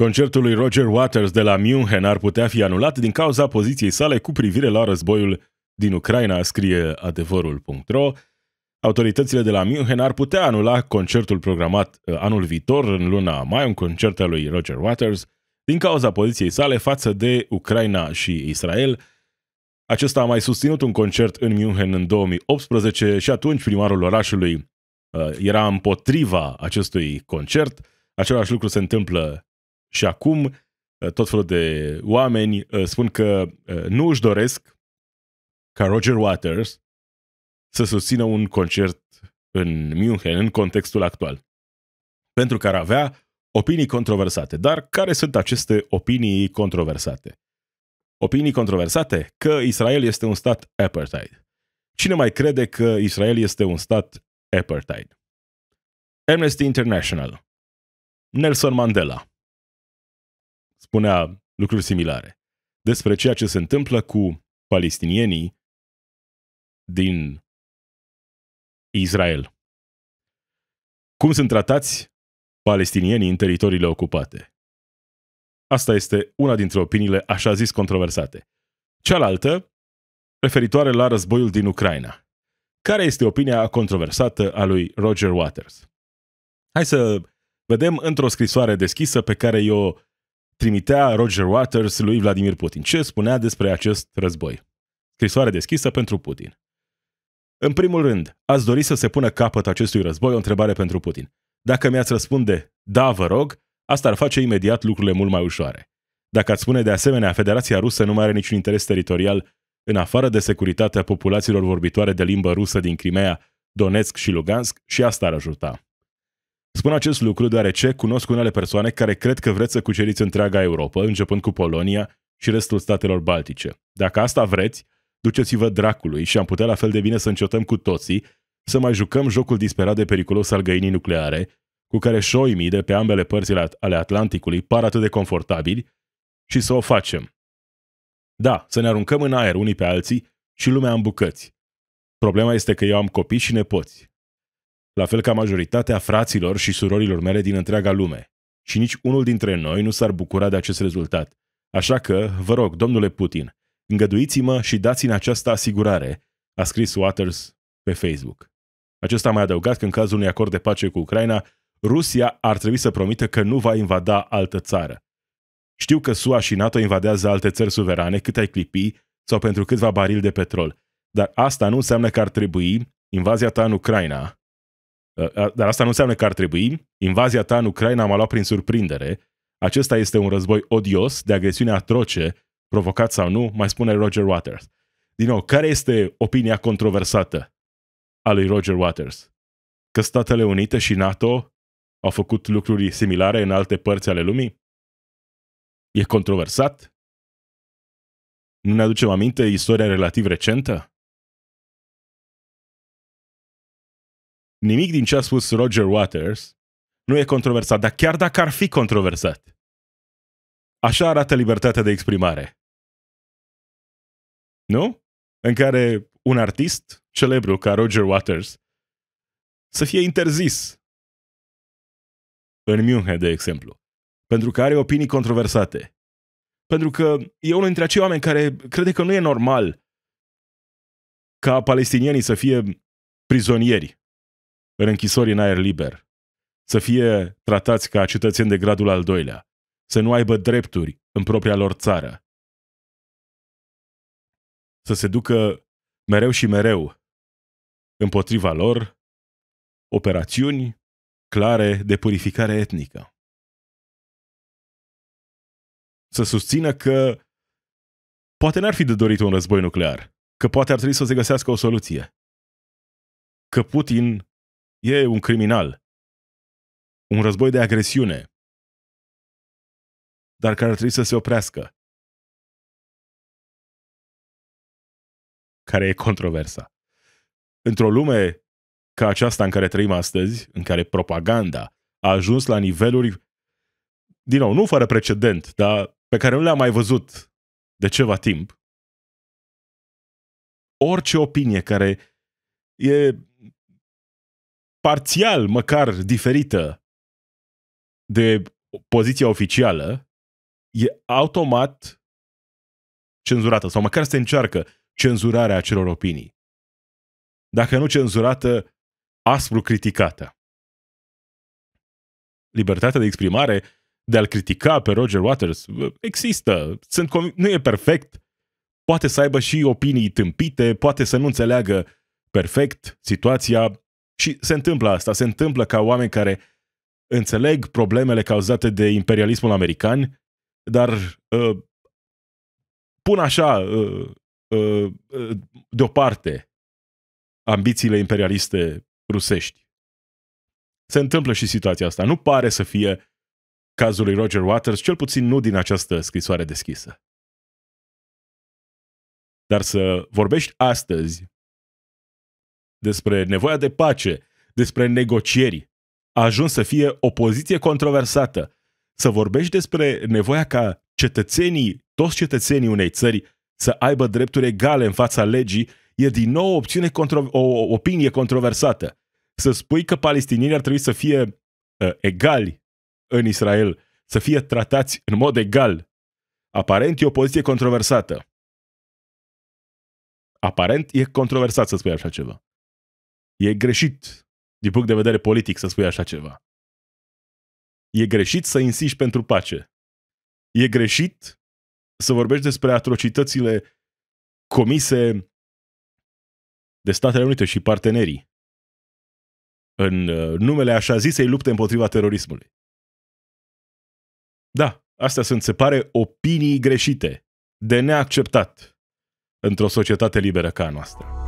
Concertul lui Roger Waters de la München ar putea fi anulat din cauza poziției sale cu privire la războiul din Ucraina, scrie adevărul.ro. Autoritățile de la München ar putea anula concertul programat uh, anul viitor, în luna mai, un concert al lui Roger Waters, din cauza poziției sale față de Ucraina și Israel. Acesta a mai susținut un concert în München în 2018 și atunci primarul orașului uh, era împotriva acestui concert. Același lucru se întâmplă și acum ă, tot felul de oameni ă, spun că ă, nu își doresc ca Roger Waters să susțină un concert în München în contextul actual, pentru că ar avea opinii controversate. Dar care sunt aceste opinii controversate? Opinii controversate că Israel este un stat apartheid. Cine mai crede că Israel este un stat apartheid? Amnesty International, Nelson Mandela, spunea lucruri similare despre ceea ce se întâmplă cu palestinienii din Israel. Cum sunt tratați palestinienii în teritoriile ocupate? Asta este una dintre opiniile așa zis controversate. Cealaltă, referitoare la războiul din Ucraina. Care este opinia controversată a lui Roger Waters? Hai să vedem într-o scrisoare deschisă pe care eu trimitea Roger Waters lui Vladimir Putin. Ce spunea despre acest război? Scrisoare deschisă pentru Putin. În primul rând, ați dori să se pună capăt acestui război? O întrebare pentru Putin. Dacă mi-ați răspunde, da, vă rog, asta ar face imediat lucrurile mult mai ușoare. Dacă ați spune de asemenea, Federația Rusă nu mai are niciun interes teritorial în afară de securitatea populațiilor vorbitoare de limbă rusă din Crimea, Donetsk și Lugansk și asta ar ajuta. Spun acest lucru deoarece cunosc unele persoane care cred că vreți să cuceriți întreaga Europa, începând cu Polonia și restul statelor baltice. Dacă asta vreți, duceți-vă dracului și am putea la fel de bine să încetăm cu toții să mai jucăm jocul disperat de periculos al găinii nucleare, cu care șoimii de pe ambele părți ale Atlanticului par atât de confortabili, și să o facem. Da, să ne aruncăm în aer unii pe alții și lumea în bucăți. Problema este că eu am copii și nepoți la fel ca majoritatea fraților și surorilor mele din întreaga lume. Și nici unul dintre noi nu s-ar bucura de acest rezultat. Așa că, vă rog, domnule Putin, îngăduiți-mă și dați-mi această asigurare, a scris Waters pe Facebook. Acesta a mai adăugat că în cazul unui acord de pace cu Ucraina, Rusia ar trebui să promită că nu va invada altă țară. Știu că SUA și NATO invadează alte țări suverane cât ai clipi sau pentru câțiva baril de petrol, dar asta nu înseamnă că ar trebui invazia ta în Ucraina Ă, ă, dar asta nu înseamnă că ar trebui. Invazia ta în Ucraina m-a luat prin surprindere. Acesta este un război odios, de agresiune atroce, provocat sau nu, mai spune Roger Waters. Din nou, care este opinia controversată a lui Roger Waters? Că Statele Unite și NATO au făcut lucruri similare în alte părți ale lumii? E controversat? Nu ne aducem aminte istoria relativ recentă? nimic din ce a spus Roger Waters nu e controversat, dar chiar dacă ar fi controversat. Așa arată libertatea de exprimare. Nu? În care un artist celebru ca Roger Waters să fie interzis în München, de exemplu, pentru că are opinii controversate. Pentru că e unul dintre acei oameni care crede că nu e normal ca palestinienii să fie prizonieri în închisori în aer liber, să fie tratați ca cetățeni de gradul al doilea, să nu aibă drepturi în propria lor țară, să se ducă mereu și mereu împotriva lor operațiuni clare de purificare etnică. Să susțină că poate n-ar fi de dorit un război nuclear, că poate ar trebui să se găsească o soluție, că Putin E un criminal. Un război de agresiune. Dar care ar trebui să se oprească. Care e controversa. Într-o lume ca aceasta în care trăim astăzi, în care propaganda a ajuns la niveluri, din nou, nu fără precedent, dar pe care nu le-am mai văzut de ceva timp, orice opinie care e parțial măcar diferită de poziția oficială, e automat cenzurată sau măcar se încearcă cenzurarea acelor opinii. Dacă nu cenzurată, aspru criticată. Libertatea de exprimare de a-l critica pe Roger Waters uh, există. Sunt conv- nu e perfect. Poate să aibă și opinii tâmpite, poate să nu înțeleagă perfect situația, și se întâmplă asta, se întâmplă ca oameni care înțeleg problemele cauzate de imperialismul american, dar uh, pun așa uh, uh, deoparte ambițiile imperialiste rusești. Se întâmplă și situația asta. Nu pare să fie cazul lui Roger Waters, cel puțin nu din această scrisoare deschisă. Dar să vorbești astăzi despre nevoia de pace, despre negocieri. A ajuns să fie o poziție controversată. Să vorbești despre nevoia ca cetățenii, toți cetățenii unei țări, să aibă drepturi egale în fața legii, e din nou o, opțiune contro- o opinie controversată. Să spui că palestinienii ar trebui să fie uh, egali în Israel, să fie tratați în mod egal, aparent e o poziție controversată. Aparent e controversat să spui așa ceva. E greșit, din punct de vedere politic, să spui așa ceva. E greșit să insiști pentru pace. E greșit să vorbești despre atrocitățile comise de Statele Unite și partenerii în uh, numele așa zisei lupte împotriva terorismului. Da, astea sunt, se pare, opinii greșite, de neacceptat într-o societate liberă ca a noastră.